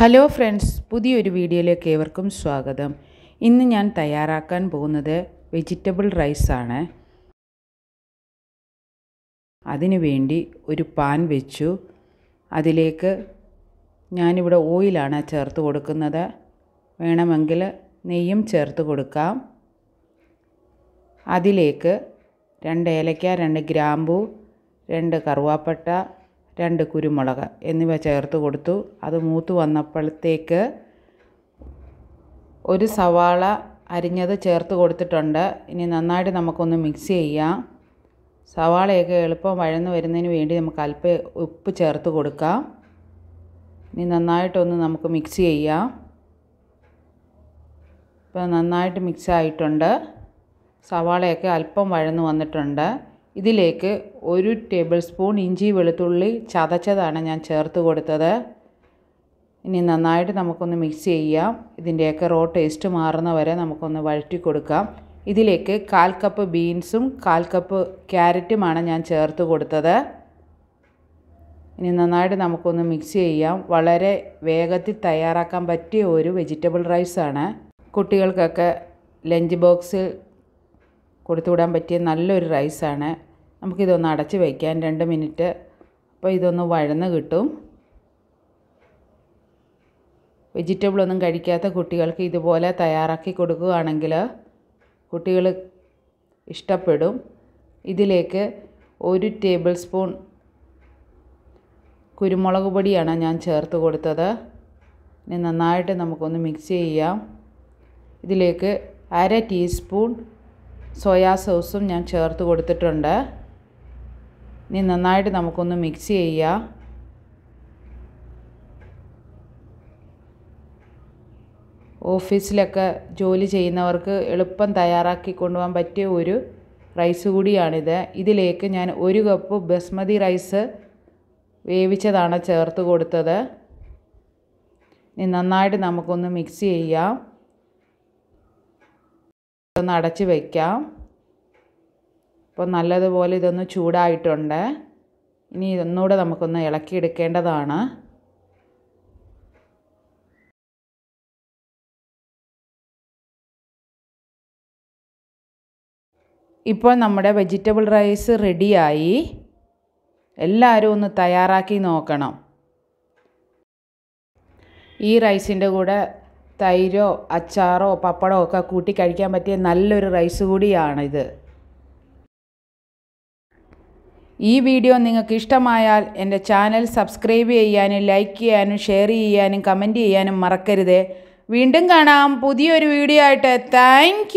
hello friends പുതിയൊരു വീഡിയോയിലേക്ക് ഏവർക്കും സ്വാഗതം ഇന്ന് ഞാൻ തയ്യാറാക്കാൻ പോകുന്നത് വെജിറ്റബിൾ റൈസാണ് അതിനു വേണ്ടി ഒരു പാൻ വെച്ചു അതിലേക്ക് ഞാനിവിടെ ഓയിലാണ് ചേർത്ത് കൊടുക്കുന്നത് വേണമെങ്കിൽ നെയ്യും ചേർത്ത് കൊടുക്കാം അതിലേക്ക് രണ്ട് ഏലക്ക രണ്ട് ഗ്രാമ്പു രണ്ട് കറുവാപ്പട്ട രണ്ട് കുരുമുളക് എന്നിവ ചേർത്ത് കൊടുത്തു അത് മൂത്ത് വന്നപ്പോഴത്തേക്ക് ഒരു സവാള അരിഞ്ഞത് ചേർത്ത് കൊടുത്തിട്ടുണ്ട് ഇനി നന്നായിട്ട് നമുക്കൊന്ന് മിക്സ് ചെയ്യാം സവാളയൊക്കെ എളുപ്പം വഴന്നു വരുന്നതിന് വേണ്ടി നമുക്ക് അല്പ ഉപ്പ് ചേർത്ത് കൊടുക്കാം ഇനി നന്നായിട്ടൊന്ന് നമുക്ക് മിക്സ് ചെയ്യാം ഇപ്പോൾ നന്നായിട്ട് മിക്സ് ആയിട്ടുണ്ട് സവാളയൊക്കെ അല്പം വഴന്നു വന്നിട്ടുണ്ട് ഇതിലേക്ക് ഒരു ടേബിൾ സ്പൂൺ ഇഞ്ചി വെളുത്തുള്ളി ചതച്ചതാണ് ഞാൻ ചേർത്ത് കൊടുത്തത് ഇനി നന്നായിട്ട് നമുക്കൊന്ന് മിക്സ് ചെയ്യാം ഇതിൻ്റെയൊക്കെ റോ ടേസ്റ്റ് മാറുന്ന വരെ നമുക്കൊന്ന് വഴറ്റി കൊടുക്കാം ഇതിലേക്ക് കാൽ കപ്പ് ബീൻസും കാൽ കപ്പ് ക്യാരറ്റുമാണ് ഞാൻ ചേർത്ത് കൊടുത്തത് ഇനി നന്നായിട്ട് നമുക്കൊന്ന് മിക്സ് ചെയ്യാം വളരെ വേഗത്തിൽ തയ്യാറാക്കാൻ പറ്റിയ ഒരു വെജിറ്റബിൾ റൈസാണ് കുട്ടികൾക്കൊക്കെ ലഞ്ച് ബോക്സിൽ കൊടുത്തുവിടാൻ പറ്റിയ നല്ലൊരു റൈസാണ് നമുക്കിതൊന്ന് അടച്ച് വയ്ക്കാൻ രണ്ട് മിനിറ്റ് അപ്പോൾ ഇതൊന്ന് വഴന്ന് കിട്ടും വെജിറ്റബിൾ ഒന്നും കഴിക്കാത്ത കുട്ടികൾക്ക് ഇതുപോലെ തയ്യാറാക്കി കൊടുക്കുകയാണെങ്കിൽ കുട്ടികൾ ഇഷ്ടപ്പെടും ഇതിലേക്ക് ഒരു ടേബിൾ സ്പൂൺ കുരുമുളക് പൊടിയാണ് ഞാൻ ചേർത്ത് കൊടുത്തത് ഇനി നന്നായിട്ട് നമുക്കൊന്ന് മിക്സ് ചെയ്യാം ഇതിലേക്ക് അര ടീസ്പൂൺ സോയാ സോസും ഞാൻ ചേർത്ത് കൊടുത്തിട്ടുണ്ട് ഇനി നന്നായിട്ട് നമുക്കൊന്ന് മിക്സ് ചെയ്യുക ഓഫീസിലൊക്കെ ജോലി ചെയ്യുന്നവർക്ക് എളുപ്പം തയ്യാറാക്കി കൊണ്ടുപോകാൻ പറ്റിയ ഒരു റൈസ് കൂടിയാണിത് ഇതിലേക്ക് ഞാൻ ഒരു കപ്പ് ബസ്മതി റൈസ് വേവിച്ചതാണ് ചേർത്ത് കൊടുത്തത് ഇനി നന്നായിട്ട് നമുക്കൊന്ന് മിക്സ് ചെയ്യാം ഒന്ന് അടച്ച് വയ്ക്കാം ഇപ്പോൾ നല്ലതുപോലെ ഇതൊന്ന് ചൂടായിട്ടുണ്ട് ഇനി ഇതൊന്നുകൂടെ നമുക്കൊന്ന് ഇളക്കിയെടുക്കേണ്ടതാണ് ഇപ്പോൾ നമ്മുടെ വെജിറ്റബിൾ റൈസ് റെഡിയായി എല്ലാവരും ഒന്ന് തയ്യാറാക്കി നോക്കണം ഈ റൈസിൻ്റെ കൂടെ തൈരോ അച്ചാറോ പപ്പടമോ ഒക്കെ കൂട്ടി കഴിക്കാൻ പറ്റിയ നല്ലൊരു റൈസ് കൂടിയാണിത് ഈ വീഡിയോ നിങ്ങൾക്ക് ഇഷ്ടമായാൽ എൻ്റെ ചാനൽ സബ്സ്ക്രൈബ് ചെയ്യാനും ലൈക്ക് ചെയ്യാനും ഷെയർ ചെയ്യാനും കമൻറ്റ് ചെയ്യാനും മറക്കരുത് വീണ്ടും കാണാം പുതിയൊരു വീഡിയോ ആയിട്ട് താങ്ക്